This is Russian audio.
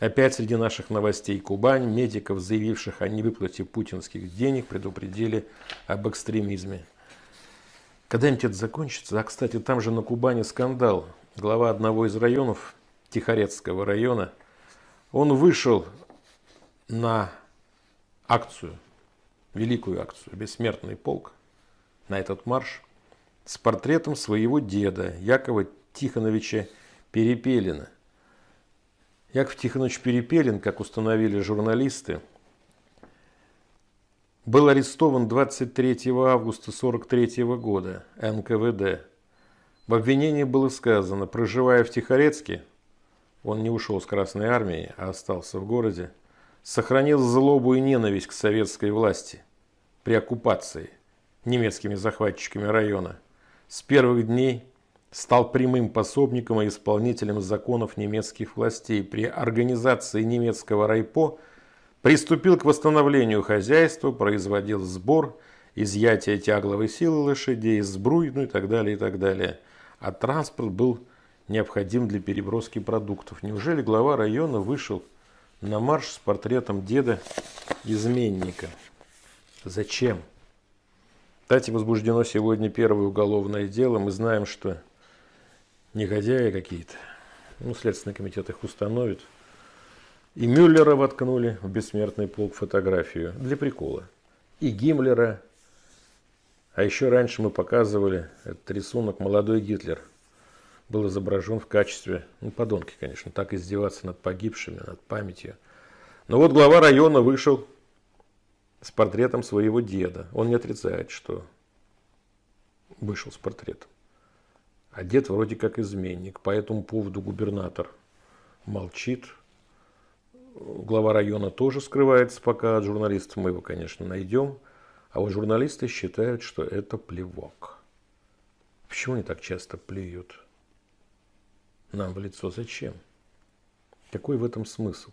Опять среди наших новостей Кубань, медиков, заявивших о невыплате путинских денег, предупредили об экстремизме. Когда-нибудь это закончится? А, кстати, там же на Кубани скандал. Глава одного из районов, Тихорецкого района, он вышел на акцию, великую акцию «Бессмертный полк», на этот марш, с портретом своего деда Якова Тихоновича Перепелина. Яков Тихонович Перепелин, как установили журналисты, был арестован 23 августа 1943 года НКВД. В обвинении было сказано, проживая в Тихорецке, он не ушел с Красной Армии, а остался в городе, сохранил злобу и ненависть к советской власти при оккупации немецкими захватчиками района с первых дней стал прямым пособником и исполнителем законов немецких властей. При организации немецкого райпо приступил к восстановлению хозяйства, производил сбор, изъятие тягловой силы лошадей, сбруй, ну и так далее, и так далее. А транспорт был необходим для переброски продуктов. Неужели глава района вышел на марш с портретом деда-изменника? Зачем? Кстати, возбуждено сегодня первое уголовное дело. Мы знаем, что негодяи какие-то. Ну, Следственный комитет их установит. И Мюллера воткнули в бессмертный полк фотографию для прикола. И Гиммлера. А еще раньше мы показывали этот рисунок «Молодой Гитлер». Был изображен в качестве, ну, подонки, конечно, так издеваться над погибшими, над памятью. Но вот глава района вышел с портретом своего деда. Он не отрицает, что вышел с портретом одет вроде как изменник. По этому поводу губернатор молчит. Глава района тоже скрывается пока от журналистов. Мы его, конечно, найдем. А вот журналисты считают, что это плевок. Почему они так часто плюют? Нам в лицо зачем? Какой в этом смысл?